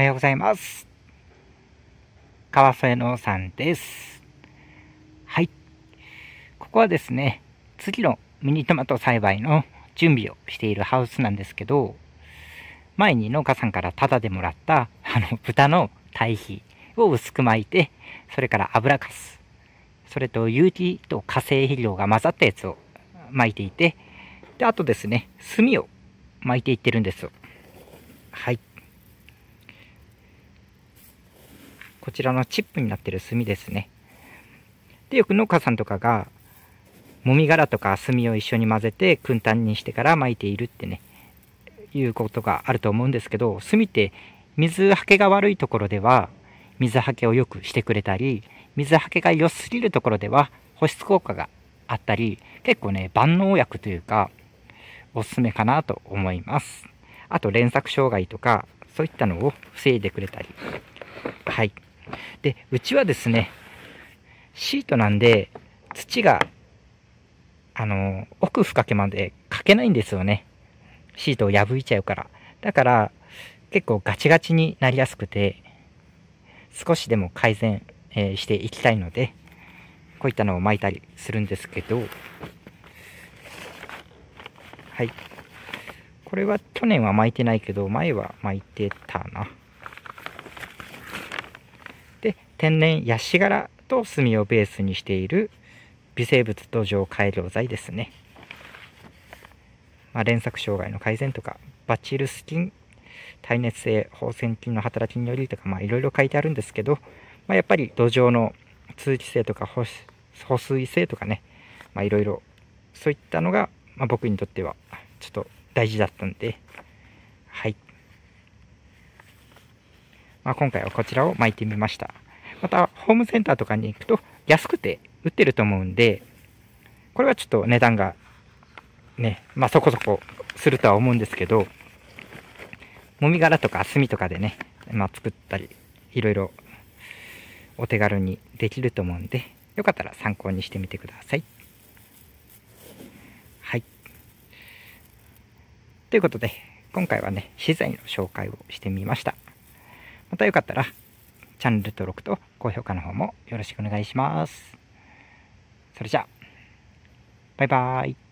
おはようございます。川添のさんです。はい。ここはですね、次のミニトマト栽培の準備をしているハウスなんですけど、前に農家さんからタダでもらった、あの、豚の堆肥を薄く巻いて、それから油かす、それと有機と化成肥料が混ざったやつを巻いていて、で、あとですね、炭を巻いていってるんですよ。こちらのチップになってる炭ですね。で、よく農家さんとかが、もみ殻とか炭を一緒に混ぜて、燻炭にしてから巻いているってね、いうことがあると思うんですけど、炭って水はけが悪いところでは、水はけを良くしてくれたり、水はけが良すぎるところでは保湿効果があったり、結構ね、万能薬というか、おすすめかなと思います。あと、連作障害とか、そういったのを防いでくれたり、はい。で、うちはですね、シートなんで、土が、あの、奥深けまでかけないんですよね。シートを破いちゃうから。だから、結構ガチガチになりやすくて、少しでも改善、えー、していきたいので、こういったのを巻いたりするんですけど、はい。これは去年は巻いてないけど、前は巻いてたな。天然ヤシ殻と炭をベースにしている微生物土壌改良剤ですね、まあ、連作障害の改善とかバチルス菌耐熱性放線菌の働きによりとか、まあ、いろいろ書いてあるんですけど、まあ、やっぱり土壌の通気性とか保水性とかね、まあ、いろいろそういったのが、まあ、僕にとってはちょっと大事だったんで、はい。まあ、今回はこちらを巻いてみました。またホームセンターとかに行くと安くて売ってると思うんで、これはちょっと値段がね、まあそこそこするとは思うんですけど、もみ殻とか炭とかでね、まあ、作ったり、いろいろお手軽にできると思うんで、よかったら参考にしてみてください。はい。ということで、今回はね、資材の紹介をしてみました。またよかったら、チャンネル登録と高評価の方もよろしくお願いします。それじゃあ、バイバーイ。